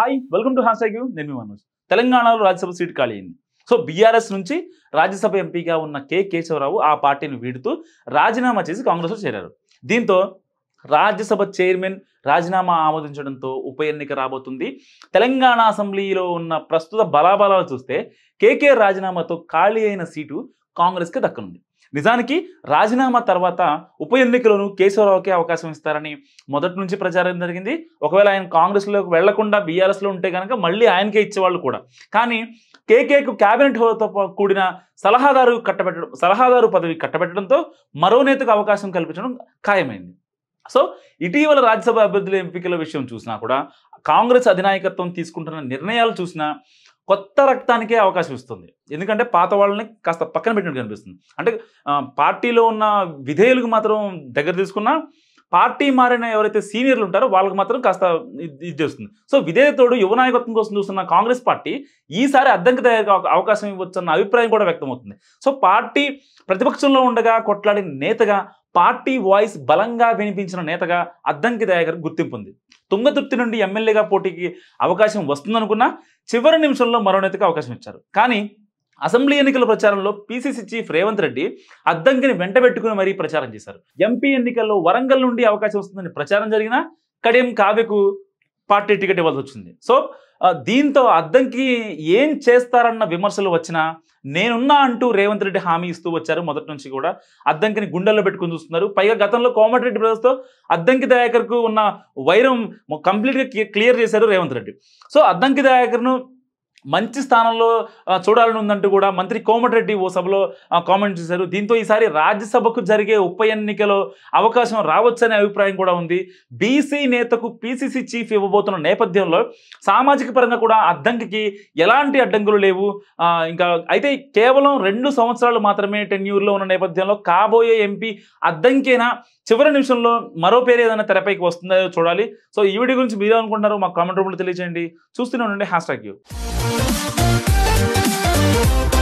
hi welcome to హాస్టాగ్యూ నేను మనోజ్ తెలంగాణలో Rajya Sabha seat ఖాళీ అయింది సో బీఆర్ఎస్ నుంచి రాజ్యసభ ఎంపీగా ఉన్న కె కేశవరావు ఆ పార్టీని వీడుతూ రాజీనామా చేసి కాంగ్రెస్లో చేరారు దీంతో రాజ్యసభ చైర్మన్ రాజీనామా ఆమోదించడంతో ఉప ఎన్నిక రాబోతుంది తెలంగాణ అసెంబ్లీలో ఉన్న ప్రస్తుత బలాబలాలు చూస్తే కేకే రాజీనామాతో ఖాళీ అయిన సీటు కాంగ్రెస్కి దక్కనుంది నిజానికి రాజీనామా తర్వాత ఉప ఎన్నికలను కేశవరావుకే అవకాశం ఇస్తారని మొదటి నుంచి ప్రచారం జరిగింది ఒకవేళ ఆయన కాంగ్రెస్లోకి వెళ్లకుండా బీఆర్ఎస్లో ఉంటే కనుక మళ్ళీ ఆయనకే ఇచ్చేవాళ్ళు కూడా కానీ కేకేకు క్యాబినెట్ హోదాతో కూడిన సలహాదారు కట్టబెట్టడం సలహాదారు పదవి కట్టబెట్టడంతో మరో నేతకు అవకాశం కల్పించడం ఖాయమైంది సో ఇటీవల రాజ్యసభ అభ్యర్థుల ఎంపికల విషయం చూసినా కూడా కాంగ్రెస్ అధినాయకత్వం తీసుకుంటున్న నిర్ణయాలు చూసినా కొత్త రక్తానికే అవకాశం ఇస్తుంది ఎందుకంటే పాత వాళ్ళని కాస్త పక్కన పెట్టినట్టు కనిపిస్తుంది అంటే పార్టీలో ఉన్న విధేయులకు మాత్రం దగ్గర తీసుకున్నా పార్టీ మారిన ఎవరైతే సీనియర్లు ఉంటారో వాళ్ళకి మాత్రం కాస్త ఇది చేస్తుంది సో విధేయతోడు యువ నాయకత్వం కోసం చూస్తున్న కాంగ్రెస్ పార్టీ ఈసారి అద్దంకి తయారు అవకాశం ఇవ్వచ్చన్న అభిప్రాయం కూడా వ్యక్తమవుతుంది సో పార్టీ ప్రతిపక్షంలో ఉండగా కొట్లాడిన నేతగా పార్టీ వాయిస్ బలంగా వినిపించిన నేతగా అద్దంకి దయాకర్ గుర్తింపు ఉంది తుంగతుర్తి నుండి ఎమ్మెల్యేగా పోటీకి అవకాశం వస్తుందనుకున్నా చివరి నిమిషంలో మరో నేతకు అవకాశం ఇచ్చారు కానీ అసెంబ్లీ ఎన్నికల ప్రచారంలో పీసీసీ చీఫ్ రేవంత్ రెడ్డి అద్దంకిని వెంటబెట్టుకుని మరీ ప్రచారం చేశారు ఎంపీ ఎన్నికల్లో వరంగల్ నుండి అవకాశం వస్తుందని ప్రచారం జరిగినా కడియం కావ్యకు పార్టీ టికెట్ ఇవ్వాల్సి వచ్చింది సో దీంతో అద్దంకి ఏం చేస్తారన్న విమర్శలు వచ్చినా నేనున్నా అంటూ రేవంత్ రెడ్డి హామీ ఇస్తూ వచ్చారు మొదటి నుంచి కూడా అద్దంకిని గుండెల్లో పెట్టుకుని చూస్తున్నారు పైగా గతంలో కోమటిరెడ్డి బ్రదర్స్తో అద్దంకి దయాకర్కు ఉన్న వైరం కంప్లీట్గా క్లియర్ చేశారు రేవంత్ రెడ్డి సో అద్దంకి దయాకర్ను మంచి స్థానంలో చూడాలని ఉందంటూ కూడా మంత్రి కోమటిరెడ్డి ఓ సభలో కామెంట్ చేశారు దీంతో ఈసారి రాజ్యసభకు జరిగే ఉప ఎన్నికలో అవకాశం రావచ్చనే అభిప్రాయం కూడా ఉంది బీసీ నేతకు పీసీసీ చీఫ్ ఇవ్వబోతున్న నేపథ్యంలో సామాజిక పరంగా కూడా అడ్డంకికి ఎలాంటి అడ్డంకులు లేవు ఇంకా అయితే కేవలం రెండు సంవత్సరాలు మాత్రమే టెన్యూర్లో ఉన్న నేపథ్యంలో కాబోయే ఎంపీ అడ్డంకైనా చివరి నిమిషంలో మరో పేరు ఏదైనా తెరపైకి వస్తుందో చూడాలి సో ఈ వీడియో గురించి మీరు అనుకుంటున్నారు మా కామెంట్ రూపంలో తెలియజేయండి చూస్తూనే ఉండండి hashtag you thank you